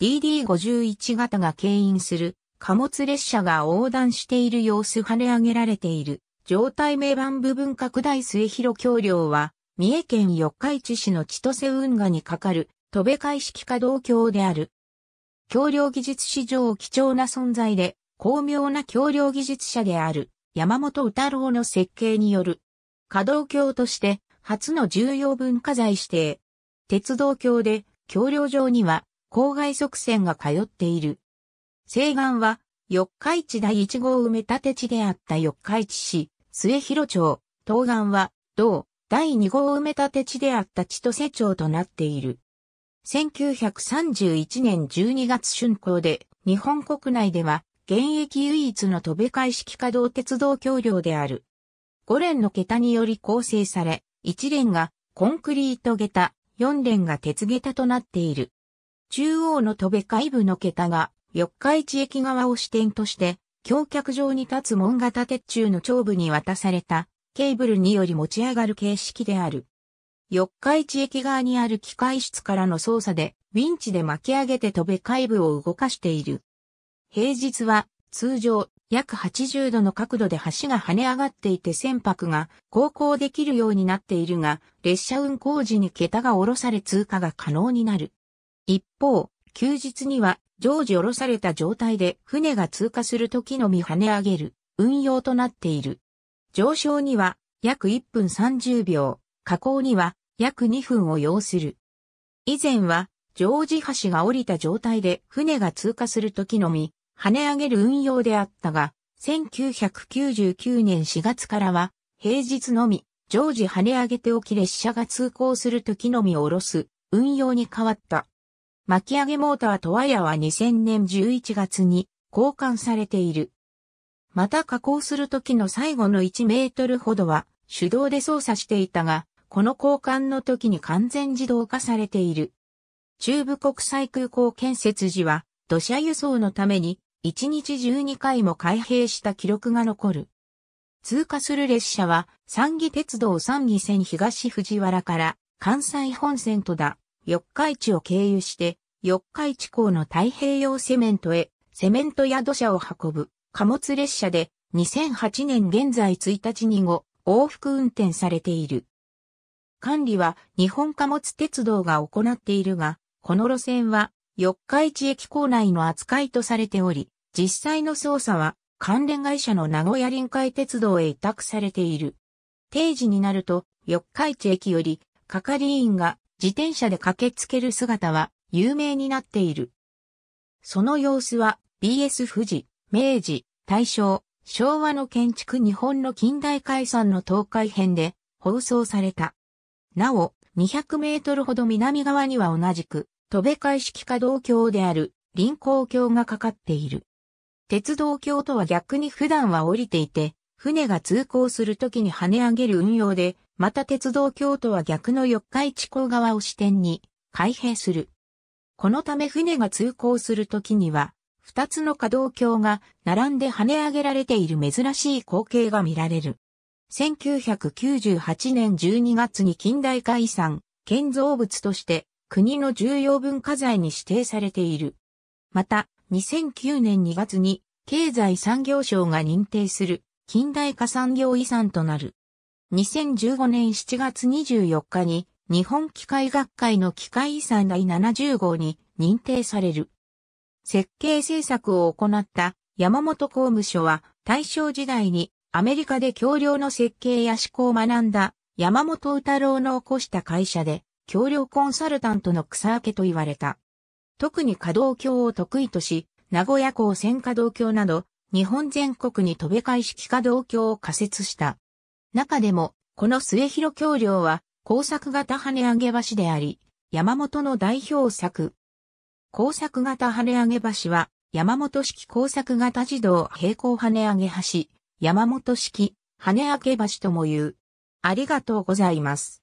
DD51 型が牽引する貨物列車が横断している様子跳ね上げられている状態名板部分拡大末広橋梁は三重県四日市市の千歳運河に架かる戸部海式稼働橋である。橋梁技術史上貴重な存在で巧妙な橋梁技術者である山本宇太郎の設計による稼働橋として初の重要文化財指定。鉄道橋で橋梁上には郊外側線が通っている。西岸は、四日市第1号埋め立て地であった四日市市、末広町、東岸は、同、第2号埋め立て地であった千歳町となっている。1931年12月春工で、日本国内では、現役唯一の戸部会式稼働鉄道橋梁である。5連の桁により構成され、1連がコンクリート桁、4連が鉄桁となっている。中央の戸べ下部の桁が、四日市駅側を支点として、橋脚上に立つ門型鉄柱の頂部に渡されたケーブルにより持ち上がる形式である。四日市駅側にある機械室からの操作で、ウィンチで巻き上げて戸べ下部を動かしている。平日は、通常、約80度の角度で橋が跳ね上がっていて船舶が航行できるようになっているが、列車運行時に桁が下ろされ通過が可能になる。一方、休日には常時下ろされた状態で船が通過する時のみ跳ね上げる運用となっている。上昇には約1分30秒、下降には約2分を要する。以前は、常時橋が降りた状態で船が通過する時のみ、跳ね上げる運用であったが、1999年4月からは、平日のみ、常時跳ね上げておき列車が通行する時のみを下ろす運用に変わった。巻き上げモーターとワイヤは2000年11月に交換されている。また加工する時の最後の1メートルほどは手動で操作していたが、この交換の時に完全自動化されている。中部国際空港建設時は土砂輸送のために1日12回も開閉した記録が残る。通過する列車は三義鉄道三義線東藤原から関西本線とだ、四日市を経由して四日市港の太平洋セメントへ、セメントや土砂を運ぶ貨物列車で、2008年現在1日に後、往復運転されている。管理は日本貨物鉄道が行っているが、この路線は四日市駅構内の扱いとされており、実際の操作は関連会社の名古屋臨海鉄道へ委託されている。定時になると四日市駅より係員が自転車で駆けつける姿は有名になっている。その様子は BS 富士、明治、大正、昭和の建築日本の近代解散の東海編で放送された。なお、200メートルほど南側には同じく、戸部海式可動橋である臨港橋がかかっている。鉄道橋とは逆に普段は降りていて、船が通行するときに跳ね上げる運用で、また鉄道橋とは逆の四日市港側を支点に開閉する。このため船が通行するときには、二つの可動橋が並んで跳ね上げられている珍しい光景が見られる。1998年12月に近代化遺産、建造物として国の重要文化財に指定されている。また、2009年2月に経済産業省が認定する近代化産業遺産となる。2015年7月24日に日本機械学会の機械遺産第70号に認定される。設計制作を行った山本工務所は大正時代にアメリカで橋梁の設計や思考を学んだ山本宇太郎の起こした会社で橋梁コンサルタントの草分けと言われた。特に稼働橋を得意とし、名古屋港線稼働橋など日本全国に飛べ会式稼働橋を仮設した。中でもこの末広橋梁は工作型跳ね上げ橋であり、山本の代表作。工作型跳ね上げ橋は、山本式工作型自動平行跳ね上げ橋、山本式跳ね上げ橋とも言う。ありがとうございます。